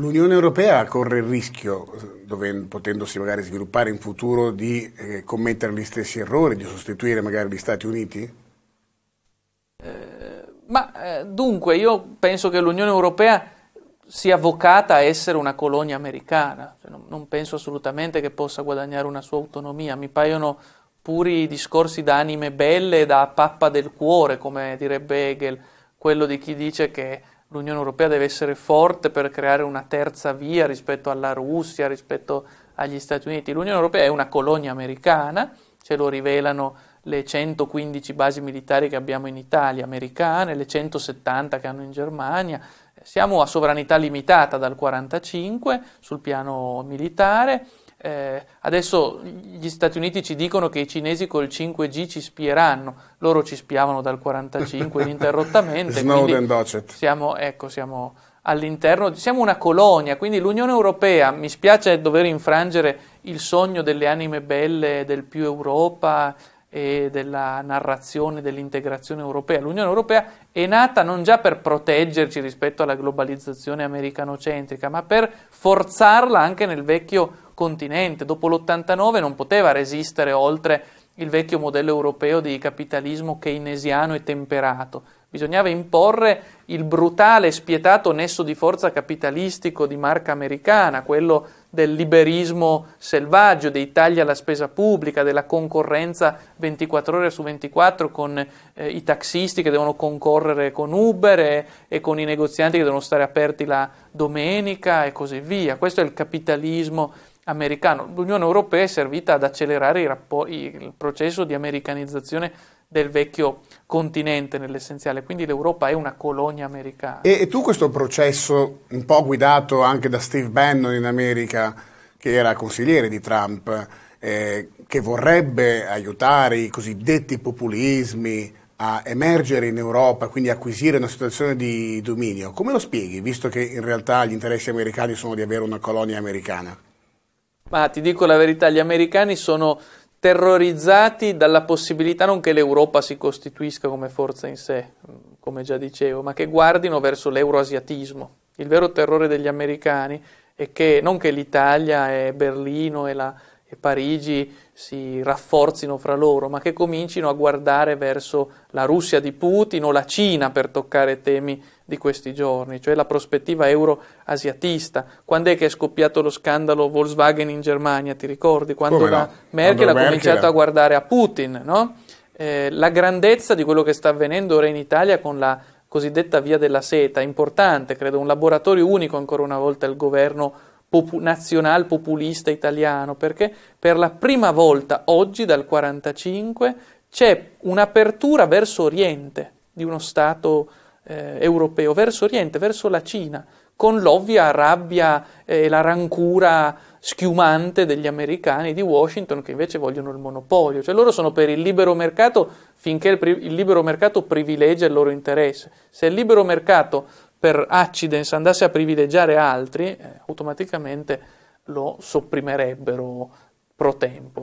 L'Unione Europea corre il rischio, dovendo, potendosi magari sviluppare in futuro, di eh, commettere gli stessi errori, di sostituire magari gli Stati Uniti? Eh, ma eh, dunque, io penso che l'Unione Europea sia vocata a essere una colonia americana, cioè, non, non penso assolutamente che possa guadagnare una sua autonomia, mi paiono puri discorsi da anime belle, da pappa del cuore, come direbbe Hegel, quello di chi dice che l'Unione Europea deve essere forte per creare una terza via rispetto alla Russia, rispetto agli Stati Uniti. L'Unione Europea è una colonia americana, ce lo rivelano le 115 basi militari che abbiamo in Italia, americane, le 170 che hanno in Germania. Siamo a sovranità limitata dal 1945 sul piano militare, eh, adesso gli Stati Uniti ci dicono che i cinesi col 5G ci spieranno, loro ci spiavano dal 45 ininterrottamente. Snowden Docet. Siamo, ecco, siamo all'interno, siamo una colonia, quindi l'Unione Europea, mi spiace dover infrangere il sogno delle anime belle del più Europa e della narrazione dell'integrazione europea. L'Unione Europea è nata non già per proteggerci rispetto alla globalizzazione americanocentrica, ma per forzarla anche nel vecchio continente, dopo l'89 non poteva resistere oltre il vecchio modello europeo di capitalismo keynesiano e temperato. Bisognava imporre il brutale e spietato nesso di forza capitalistico di marca americana, quello del liberismo selvaggio, dei tagli alla spesa pubblica, della concorrenza 24 ore su 24 con eh, i taxisti che devono concorrere con Uber e, e con i negozianti che devono stare aperti la domenica e così via. Questo è il capitalismo americano. L'Unione Europea è servita ad accelerare il processo di americanizzazione del vecchio continente nell'essenziale, quindi l'Europa è una colonia americana. E, e, tu questo processo, un po' guidato anche da Steve Bannon in America, che era consigliere di Trump, eh, che vorrebbe aiutare i cosiddetti populismi a emergere in Europa, quindi acquisire una situazione di dominio, come lo spieghi, visto che in realtà gli interessi americani sono di avere una colonia americana? Ma ti dico la verità, gli americani sono terrorizzati dalla possibilità non che l'Europa si costituisca come forza in sé, come già dicevo, ma che guardino verso l'euroasiatismo. Il vero terrore degli americani è che non che l'Italia e Berlino e la, e Parigi si rafforzino fra loro, ma che comincino a guardare verso la Russia di Putin o la Cina per toccare temi di questi giorni, cioè la prospettiva euro-asiatista. Quando è che è scoppiato lo scandalo Volkswagen in Germania, ti ricordi? Quando Come la no? Merkel Quando ha cominciato Merkel... a guardare a Putin, no? eh, la grandezza di quello che sta avvenendo ora in Italia con la cosiddetta via della seta, importante, credo, un laboratorio unico ancora una volta il governo popu- nazional populista italiano, perché per la prima volta oggi dal 1945 c'è un'apertura verso Oriente di uno Stato eh, europeo, verso Oriente, verso la Cina, con l'ovvia rabbia e la rancura schiumante degli americani di Washington che invece vogliono il monopolio, cioè loro sono per il libero mercato finché il, pri- il libero mercato privilegia il loro interesse. Se il libero mercato per accidents andasse a privilegiare altri, eh, automaticamente lo sopprimerebbero pro tempore.